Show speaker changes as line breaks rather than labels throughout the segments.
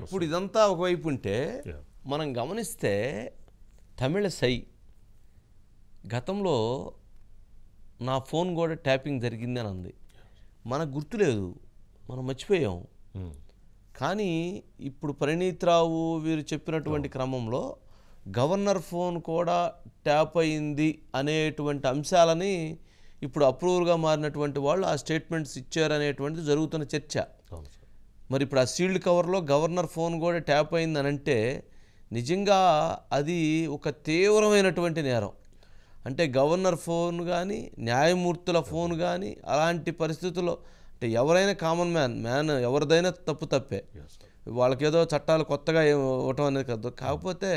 ఇప్పుడు ఇదంతా ఒకవైపు ఉంటే మనం గమనిస్తే తమిళ సై గతంలో నా ఫోన్ కూడా ట్యాపింగ్ జరిగింది అని అంది మనకు గుర్తులేదు మనం మర్చిపోయాం hmm. కానీ ఇప్పుడు పరిణీత్రావు వీరు చెప్పినటువంటి క్రమంలో గవర్నర్ ఫోన్ కూడా ట్యాప్ అయింది అనేటువంటి అంశాలని ఇప్పుడు అప్రూవల్గా మారినటువంటి వాళ్ళు ఆ స్టేట్మెంట్స్ ఇచ్చారనేటువంటిది జరుగుతున్న చర్చ మరి ఇప్పుడు ఆ సీల్డ్ కవర్లో గవర్నర్ ఫోన్ కూడా ట్యాప్ అయిందని అంటే నిజంగా అది ఒక తీవ్రమైనటువంటి నేరం అంటే గవర్నర్ ఫోన్ కానీ న్యాయమూర్తుల ఫోన్ కానీ అలాంటి పరిస్థితుల్లో అంటే ఎవరైనా కామన్ మ్యాన్ మ్యాన్ ఎవరిదైనా తప్పు తప్పే వాళ్ళకేదో చట్టాలు కొత్తగా ఇవ్వటం అనేది కాదు కాకపోతే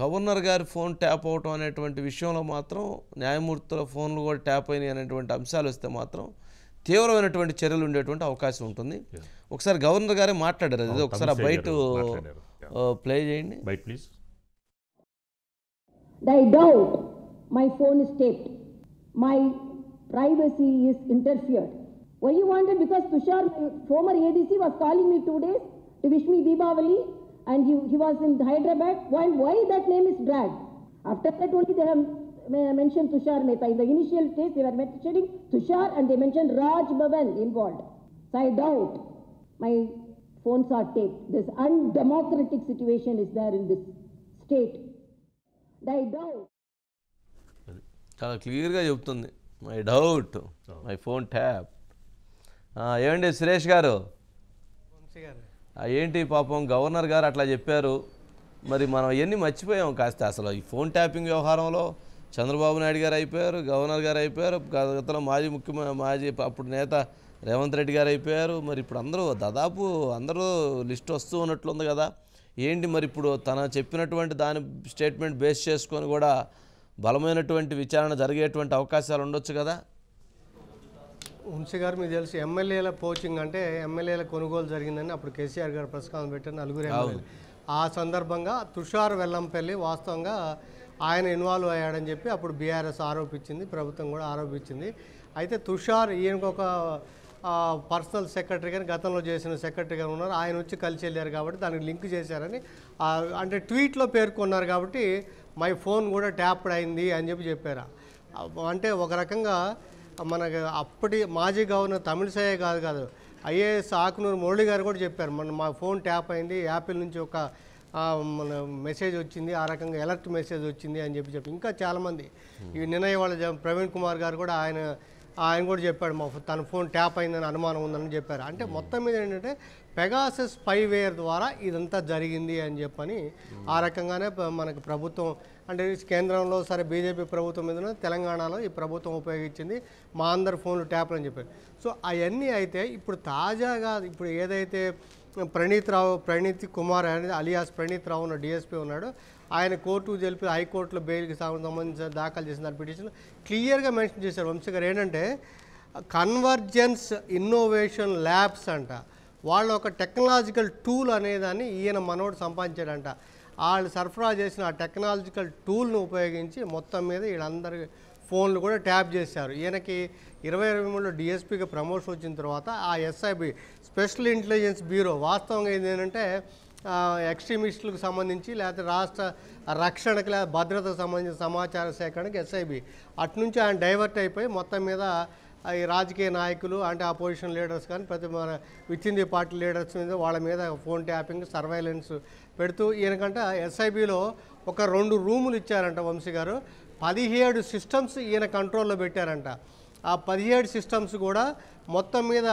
గవర్నర్ గారి ఫోన్ ట్యాప్ అవటం అనేటువంటి విషయంలో మాత్రం న్యాయమూర్తుల ఫోన్లు కూడా ట్యాప్ అయినాయి అనేటువంటి అంశాలు వస్తే మాత్రం తీవ్రమైనటువంటి చర్యలు ఉండేటువంటి అవకాశం ఉంటుంది ఒకసారి గవర్నర్ గారే మాట్లాడారు అది ఒకసారి బయట ప్లే చేయండి బయట please I doubt my phone is tapped my privacy is interfered why you wanted because Tushar former ADC was calling me two days to wish me Deepavali and he was in Hyderabad why why that name is brought after that only they have mentioned Tushar Mehta. In the initial stage, they were mentioning Tushar and they mentioned Raj Bhavan involved. So I doubt my phones are taped. This undemocratic situation is there in this state. I doubt. చాలా క్లియర్గా చెప్తుంది my doubt my phone tap ఏమండి సురేష్ గారు ఏంటి పాపం governor గారు అట్లా చెప్పారు మరి మనం ఇవన్నీ మర్చిపోయాం కాస్త అసలు ఈ ఫోన్ ట్యాపింగ్ వ్యవహారంలో చంద్రబాబు నాయుడు గారు అయిపోయారు గవర్నర్ గారు అయిపోయారు గతంలో మాజీ ముఖ్యమంత్రి మాజీ అప్పుడు నేత రేవంత్ రెడ్డి గారు అయిపోయారు మరి ఇప్పుడు అందరూ దాదాపు అందరూ లిస్ట్ వస్తూ ఉన్నట్లుంది కదా ఏంటి మరి ఇప్పుడు తన చెప్పినటువంటి దాని స్టేట్మెంట్ బేస్ చేసుకొని కూడా బలమైనటువంటి విచారణ జరిగేటువంటి అవకాశాలు ఉండొచ్చు కదా
వంశీ గారు మీకు తెలుసు ఎమ్మెల్యేల పోచింగ్ అంటే ఎమ్మెల్యేల కొనుగోలు జరిగిందని అప్పుడు కేసీఆర్ గారు ప్రస్కారం పెట్టారు నలుగురు ఆ సందర్భంగా తుషార్ వెల్లంపల్లి వాస్తవంగా ఆయన ఇన్వాల్వ్ అయ్యాడని చెప్పి అప్పుడు బీఆర్ఎస్ ఆరోపించింది ప్రభుత్వం కూడా ఆరోపించింది అయితే తుషార్ ఈయనకొక పర్సనల్ సెక్రటరీ కానీ గతంలో చేసిన సెక్రటరీ కానీ ఉన్నారు ఆయన వచ్చి కలిసి వెళ్ళారు కాబట్టి దానికి లింక్ చేశారని అంటే ట్వీట్లో పేర్కొన్నారు కాబట్టి మై ఫోన్ కూడా ట్యాప్డ్ అయింది అని చెప్పి చెప్పారు అంటే ఒక రకంగా మనకి అప్పటి మాజీ గవర్నర్ తమిళసాయే కాదు కాదు ఐఏఎస్ ఆకునూరు మురళి గారు కూడా చెప్పారు మన మా ఫోన్ ట్యాప్ అయింది యాపిల్ నుంచి ఒక మన మెసేజ్ వచ్చింది ఆ రకంగా ఎలర్ట్ మెసేజ్ వచ్చింది అని చెప్పి చెప్పి ఇంకా చాలామంది ఇవి నిన్న వాళ్ళ ప్రవీణ్ కుమార్ గారు కూడా ఆయన ఆయన కూడా చెప్పాడు మా తన ఫోన్ ట్యాప్ అయిందని అనుమానం ఉందని చెప్పారు అంటే మొత్తం మీద ఏంటంటే పెగాసస్ స్పైవేర్ ద్వారా ఇదంతా జరిగింది అని చెప్పని ఆ రకంగానే మనకు ప్రభుత్వం అంటే కేంద్రంలో సరే బీజేపీ ప్రభుత్వం మీద తెలంగాణలో ఈ ప్రభుత్వం ఉపయోగించింది మా అందరి ఫోన్లు ట్యాప్లు అని చెప్పారు సో అవన్నీ అయితే ఇప్పుడు తాజాగా ఇప్పుడు ఏదైతే ప్రణీత్ రావు ప్రణీత్ కుమార్ అనేది అలియాస్ ప్రణీత్ రావు ఉన్న డిఎస్పీ ఉన్నాడు ఆయన కోర్టు జరిపి హైకోర్టులో బెయిల్కి సంబంధించిన దాఖలు చేసిన దాని పిటిషన్ క్లియర్గా మెన్షన్ చేశారు వంశీ ఏంటంటే కన్వర్జెన్స్ ఇన్నోవేషన్ ల్యాబ్స్ అంట వాళ్ళ ఒక టెక్నాలజికల్ టూల్ అనేదాన్ని ఈయన మనోడు సంపాదించాడంట వాళ్ళు సరఫరా చేసిన ఆ టెక్నాలజికల్ టూల్ను ఉపయోగించి మొత్తం మీద వీళ్ళందరికీ ఫోన్లు కూడా ట్యాప్ చేశారు ఈయనకి ఇరవై ఇరవై మూడులో డిఎస్పీగా ప్రమోషన్ వచ్చిన తర్వాత ఆ ఎస్ఐబి స్పెషల్ ఇంటెలిజెన్స్ బ్యూరో వాస్తవంగా ఏంటంటే ఎక్స్ట్రీమిస్టులకు సంబంధించి లేకపోతే రాష్ట్ర రక్షణకు లేదా భద్రతకు సంబంధించిన సమాచార సేకరణకి ఎస్ఐబి అటు నుంచి ఆయన డైవర్ట్ అయిపోయి మొత్తం మీద ఈ రాజకీయ నాయకులు అంటే అపోజిషన్ లీడర్స్ కానీ ప్రతి మన ఇండియా పార్టీ లీడర్స్ మీద వాళ్ళ మీద ఫోన్ ట్యాపింగ్ సర్వైలెన్స్ పెడుతూ ఈయనకంట ఎస్ఐబిలో ఒక రెండు రూములు ఇచ్చారంట వంశీ గారు పదిహేడు సిస్టమ్స్ ఈయన కంట్రోల్లో పెట్టారంట ఆ పదిహేడు సిస్టమ్స్ కూడా మొత్తం మీద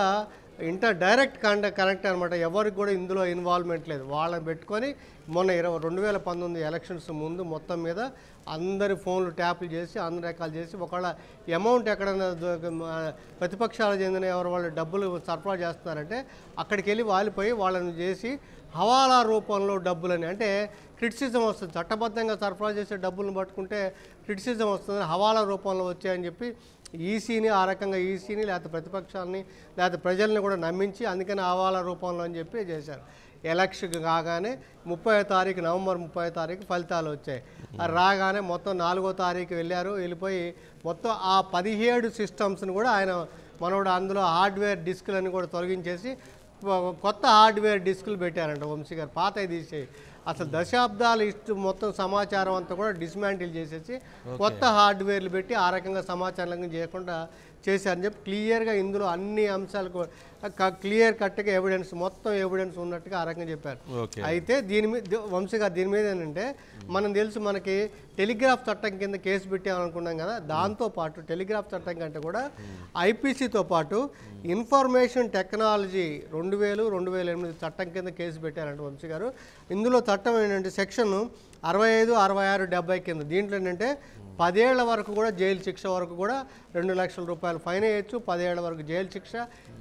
ఇంటర్ డైరెక్ట్ కండ కనెక్ట్ అనమాట ఎవరికి కూడా ఇందులో ఇన్వాల్వ్మెంట్ లేదు వాళ్ళని పెట్టుకొని మొన్న ఇరవై రెండు వేల పంతొమ్మిది ఎలక్షన్స్ ముందు మొత్తం మీద అందరి ఫోన్లు ట్యాప్లు చేసి అన్ని రకాలు చేసి ఒకవేళ అమౌంట్ ఎక్కడైనా ప్రతిపక్షాలు చెందిన ఎవరు వాళ్ళు డబ్బులు సరఫరా చేస్తున్నారంటే అక్కడికి వెళ్ళి వాలిపోయి వాళ్ళని చేసి హవాలా రూపంలో డబ్బులని అంటే క్రిటిసిజం వస్తుంది చట్టబద్ధంగా సరఫరా చేసే డబ్బులను పట్టుకుంటే క్రిటిసిజం వస్తుంది హవాలా రూపంలో వచ్చాయని చెప్పి ఈసీని ఆ రకంగా ఈసీని లేకపోతే ప్రతిపక్షాలని లేకపోతే ప్రజల్ని కూడా నమ్మించి అందుకని హవాలా రూపంలో అని చెప్పి చేశారు ఎలక్షన్ కాగానే ముప్పై తారీఖు నవంబర్ ముప్పై తారీఖు ఫలితాలు వచ్చాయి రాగానే మొత్తం నాలుగో తారీఖు వెళ్ళారు వెళ్ళిపోయి మొత్తం ఆ పదిహేడు సిస్టమ్స్ని కూడా ఆయన మనోడు అందులో హార్డ్వేర్ డిస్క్లని కూడా తొలగించేసి కొత్త హార్డ్వేర్ డిస్కులు పెట్టారంట వంశీ గారు పాత తీసేయి అసలు దశాబ్దాలు ఇస్తూ మొత్తం సమాచారం అంతా కూడా డిస్మాంటిల్ చేసేసి కొత్త హార్డ్వేర్లు పెట్టి ఆ రకంగా సమాచారం చేయకుండా చేశారని చెప్పి క్లియర్గా ఇందులో అన్ని అంశాలు క్లియర్ కట్గా ఎవిడెన్స్ మొత్తం ఎవిడెన్స్ ఉన్నట్టుగా ఆ రకంగా చెప్పారు అయితే దీని మీద వంశీగా దీని మీద ఏంటంటే మనం తెలుసు మనకి టెలిగ్రాఫ్ చట్టం కింద కేసు పెట్టామనుకున్నాం కదా దాంతో పాటు టెలిగ్రాఫ్ చట్టం కంటే కూడా ఐపీసీతో పాటు ఇన్ఫర్మేషన్ టెక్నాలజీ రెండు వేలు రెండు వేల ఎనిమిది చట్టం కింద కేసు పెట్టారంటే వంశీ గారు ఇందులో చట్టం ఏంటంటే సెక్షన్ అరవై ఐదు అరవై ఆరు డెబ్బై కింద దీంట్లో ఏంటంటే పదేళ్ల వరకు కూడా జైలు శిక్ష వరకు కూడా రెండు లక్షల రూపాయలు ఫైన్ వేయచ్చు పదేళ్ల వరకు జైలు శిక్ష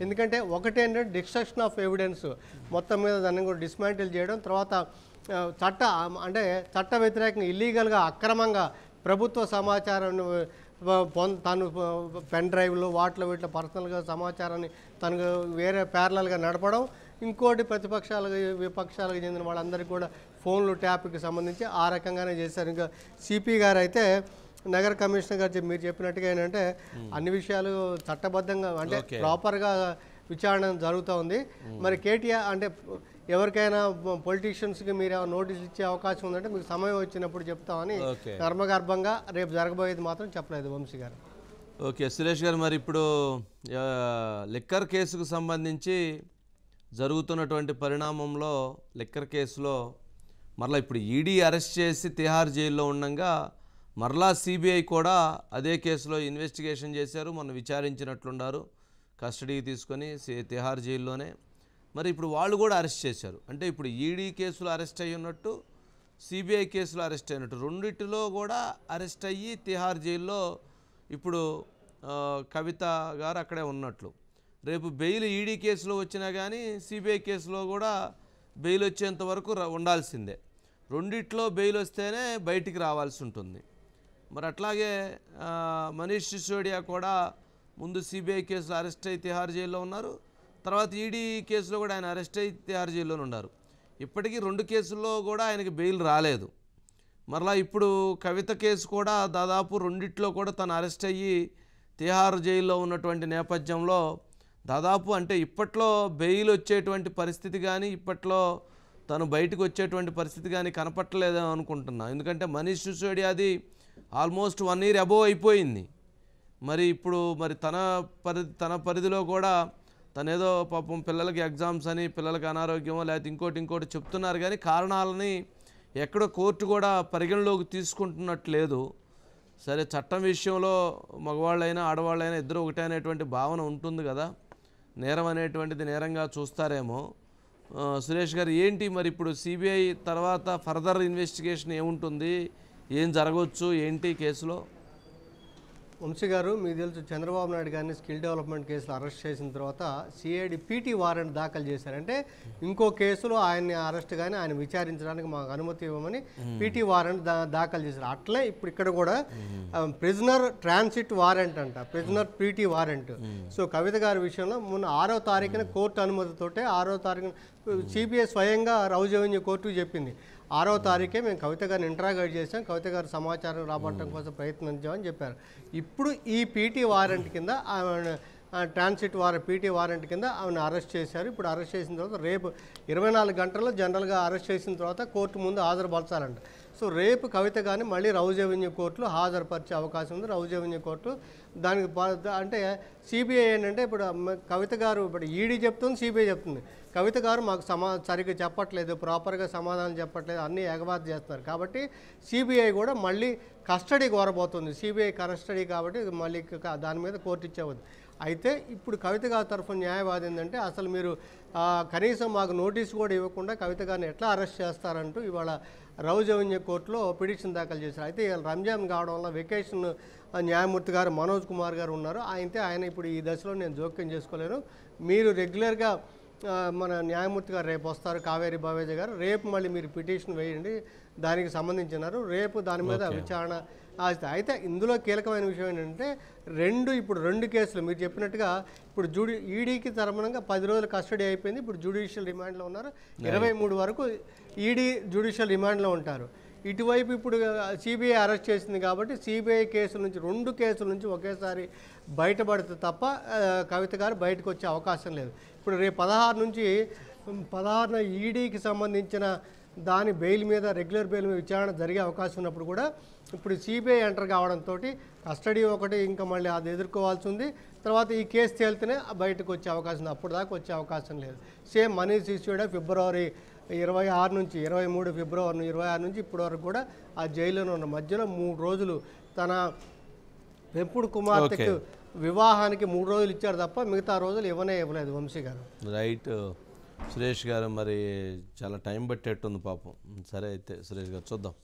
ఎందుకంటే ఒకటేంటంటే డిస్ట్రక్షన్ ఆఫ్ ఎవిడెన్స్ మొత్తం మీద దాన్ని కూడా డిస్మాంటిల్ చేయడం తర్వాత చట్ట అంటే చట్ట వ్యతిరేకంగా ఇల్లీగల్గా అక్రమంగా ప్రభుత్వ సమాచారాన్ని తను పెన్ డ్రైవ్లు వాటిలో వీటిలో పర్సనల్గా సమాచారాన్ని తనకు వేరే ప్యారలల్గా నడపడం ఇంకోటి ప్రతిపక్షాలకు విపక్షాలకు చెందిన వాళ్ళందరికీ కూడా ఫోన్లు ట్యాప్కి సంబంధించి ఆ రకంగానే చేశారు ఇంకా సిపి గారు అయితే నగర కమిషనర్ గారు మీరు చెప్పినట్టుగా ఏంటంటే అన్ని విషయాలు చట్టబద్ధంగా అంటే ప్రాపర్గా విచారణ జరుగుతూ ఉంది మరి కేటీఆర్ అంటే ఎవరికైనా పొలిటీషియన్స్కి మీరు నోటీస్ ఇచ్చే అవకాశం ఉందంటే మీకు సమయం వచ్చినప్పుడు చెప్తామని కర్మగర్భంగా రేపు జరగబోయేది మాత్రం చెప్పలేదు వంశీ గారు
ఓకే సురేష్ గారు మరి ఇప్పుడు లిక్కర్ కేసుకు సంబంధించి జరుగుతున్నటువంటి పరిణామంలో లిక్కర్ కేసులో మరలా ఇప్పుడు ఈడీ అరెస్ట్ చేసి తిహార్ జైల్లో ఉండగా మరలా సిబిఐ కూడా అదే కేసులో ఇన్వెస్టిగేషన్ చేశారు మొన్న విచారించినట్లున్నారు కస్టడీకి తీసుకొని తిహార్ జైల్లోనే మరి ఇప్పుడు వాళ్ళు కూడా అరెస్ట్ చేశారు అంటే ఇప్పుడు ఈడీ కేసులు అరెస్ట్ అయ్యి ఉన్నట్టు సిబిఐ కేసులు అరెస్ట్ అయినట్టు రెండిటిలో కూడా అరెస్ట్ అయ్యి తిహార్ జైల్లో ఇప్పుడు కవిత గారు అక్కడే ఉన్నట్లు రేపు బెయిల్ ఈడీ కేసులో వచ్చినా కానీ సిబిఐ కేసులో కూడా బెయిల్ వచ్చేంత వరకు ఉండాల్సిందే రెండిట్లో బెయిల్ వస్తేనే బయటికి రావాల్సి ఉంటుంది మరి అట్లాగే మనీష్ సిసోడియా కూడా ముందు సిబిఐ కేసులో అరెస్ట్ అయి తిహార్ జైల్లో ఉన్నారు తర్వాత ఈడీ కేసులో కూడా ఆయన అరెస్ట్ అయి తిహార్ జైల్లోనే ఉన్నారు ఇప్పటికీ రెండు కేసుల్లో కూడా ఆయనకి బెయిల్ రాలేదు మరలా ఇప్పుడు కవిత కేసు కూడా దాదాపు రెండిట్లో కూడా తను అరెస్ట్ అయ్యి తిహార్ జైల్లో ఉన్నటువంటి నేపథ్యంలో దాదాపు అంటే ఇప్పట్లో బెయిల్ వచ్చేటువంటి పరిస్థితి కానీ ఇప్పట్లో తను బయటకు వచ్చేటువంటి పరిస్థితి కానీ కనపట్టలేదని అనుకుంటున్నాను ఎందుకంటే మనీష్ సిసోడియా అది ఆల్మోస్ట్ వన్ ఇయర్ అబోవ్ అయిపోయింది మరి ఇప్పుడు మరి తన పరిధి తన పరిధిలో కూడా తనేదో పాపం పిల్లలకి ఎగ్జామ్స్ అని పిల్లలకి అనారోగ్యమో లేకపోతే ఇంకోటి ఇంకోటి చెప్తున్నారు కానీ కారణాలని ఎక్కడో కోర్టు కూడా పరిగణలోకి తీసుకుంటున్నట్లేదు సరే చట్టం విషయంలో మగవాళ్ళైనా ఆడవాళ్ళైనా ఇద్దరు ఒకటే అనేటువంటి భావన ఉంటుంది కదా నేరం అనేటువంటిది నేరంగా చూస్తారేమో సురేష్ గారు ఏంటి మరి ఇప్పుడు సిబిఐ తర్వాత ఫర్దర్ ఇన్వెస్టిగేషన్ ఏముంటుంది ఏం జరగవచ్చు ఏంటి కేసులో
వంశీ గారు మీకు తెలుసు చంద్రబాబు నాయుడు గారిని స్కిల్ డెవలప్మెంట్ కేసులు అరెస్ట్ చేసిన తర్వాత సిఐడి పీటీ వారెంట్ దాఖలు చేశారంటే ఇంకో కేసులో ఆయన్ని అరెస్ట్ కానీ ఆయన విచారించడానికి మాకు అనుమతి ఇవ్వమని పీటీ వారెంట్ దాఖలు చేశారు అట్లే ఇప్పుడు ఇక్కడ కూడా ప్రిజనర్ ట్రాన్సిట్ వారెంట్ అంట prisoner PT warrant so Kavitha గారి విషయంలో మొన్న ఆరో తారీఖున కోర్టు అనుమతితోటే ఆరో తారీఖున సిబిఐ స్వయంగా రౌజవన్య కోర్టు చెప్పింది ఆరో తారీఖే మేము కవిత గారిని ఇంటరాగేట్ చేసాం కవిత గారు సమాచారం రాబట్టడం కోసం ప్రయత్నించామని చెప్పారు ఇప్పుడు ఈ పీటీ వారెంట్ కింద ఆమె ట్రాన్సిట్ వార పీటీ వారెంట్ కింద ఆమెను అరెస్ట్ చేశారు ఇప్పుడు అరెస్ట్ చేసిన తర్వాత రేపు ఇరవై నాలుగు గంటల్లో జనరల్గా అరెస్ట్ చేసిన తర్వాత కోర్టు ముందు హాజరుపరచాలంట సో రేపు కవిత కానీ మళ్ళీ రౌజ్ అవెన్యూ కోర్టులో హాజరుపరిచే అవకాశం ఉంది రౌజ్ అవెన్యూ కోర్టు దానికి అంటే సిబిఐ ఏంటంటే ఇప్పుడు కవిత గారు ఇప్పుడు ఈడీ చెప్తుంది సిబిఐ చెప్తుంది కవిత గారు మాకు సమా సరిగ్గా చెప్పట్లేదు ప్రాపర్గా సమాధానం చెప్పట్లేదు అన్నీ ఎగబాత్ చేస్తున్నారు కాబట్టి సిబిఐ కూడా మళ్ళీ కస్టడీ కోరబోతుంది సిబిఐ కస్టడీ కాబట్టి మళ్ళీ దాని మీద కోర్టు ఇచ్చేవద్దు అయితే ఇప్పుడు కవిత గారి తరఫున న్యాయవాది ఏంటంటే అసలు మీరు కనీసం మాకు నోటీస్ కూడా ఇవ్వకుండా కవిత గారిని ఎట్లా అరెస్ట్ చేస్తారంటూ ఇవాళ రౌజవన్య కోర్టులో పిటిషన్ దాఖలు చేశారు అయితే ఇవాళ రంజాన్ కావడం వల్ల వెకేషన్ న్యాయమూర్తి గారు మనోజ్ కుమార్ గారు ఉన్నారు అయితే ఆయన ఇప్పుడు ఈ దశలో నేను జోక్యం చేసుకోలేను మీరు రెగ్యులర్గా మన న్యాయమూర్తి గారు రేపు వస్తారు కావేరి భావేజ గారు రేపు మళ్ళీ మీరు పిటిషన్ వేయండి దానికి సంబంధించినారు రేపు దాని మీద విచారణ అయితే ఇందులో కీలకమైన విషయం ఏంటంటే రెండు ఇప్పుడు రెండు కేసులు మీరు చెప్పినట్టుగా ఇప్పుడు జుడి ఈడీకి తరమణంగా పది రోజులు కస్టడీ అయిపోయింది ఇప్పుడు జ్యుడిషియల్ రిమాండ్లో ఉన్నారు ఇరవై మూడు వరకు ఈడీ జ్యుడిషియల్ రిమాండ్లో ఉంటారు ఇటువైపు ఇప్పుడు సిబిఐ అరెస్ట్ చేసింది కాబట్టి సిబిఐ కేసుల నుంచి రెండు కేసుల నుంచి ఒకేసారి బయటపడితే తప్ప కవిత గారు బయటకు వచ్చే అవకాశం లేదు ఇప్పుడు రేపు పదహారు నుంచి పదహారున ఈడీకి సంబంధించిన దాని బెయిల్ మీద రెగ్యులర్ బెయిల్ మీద విచారణ జరిగే అవకాశం ఉన్నప్పుడు కూడా ఇప్పుడు సిబిఐ ఎంటర్ కావడంతో కస్టడీ ఒకటి ఇంకా మళ్ళీ అది ఎదుర్కోవాల్సి ఉంది తర్వాత ఈ కేసు తేలితేనే బయటకు వచ్చే అవకాశం ఉంది అప్పుడు దాకా వచ్చే అవకాశం లేదు సేమ్ మనీష్ సిసోడియా ఫిబ్రవరి ఇరవై ఆరు నుంచి ఇరవై మూడు ఫిబ్రవరి ఇరవై ఆరు నుంచి ఇప్పటి వరకు కూడా ఆ జైల్లోనే ఉన్న మధ్యలో మూడు రోజులు తన పెంపుడు కుమార్తెకు వివాహానికి మూడు రోజులు ఇచ్చారు తప్ప మిగతా రోజులు ఇవ్వనే ఇవ్వలేదు వంశీ గారు
రైట్ సురేష్ గారు మరి చాలా టైం పట్టేట్టుంది పాపం సరే అయితే సురేష్ గారు చూద్దాం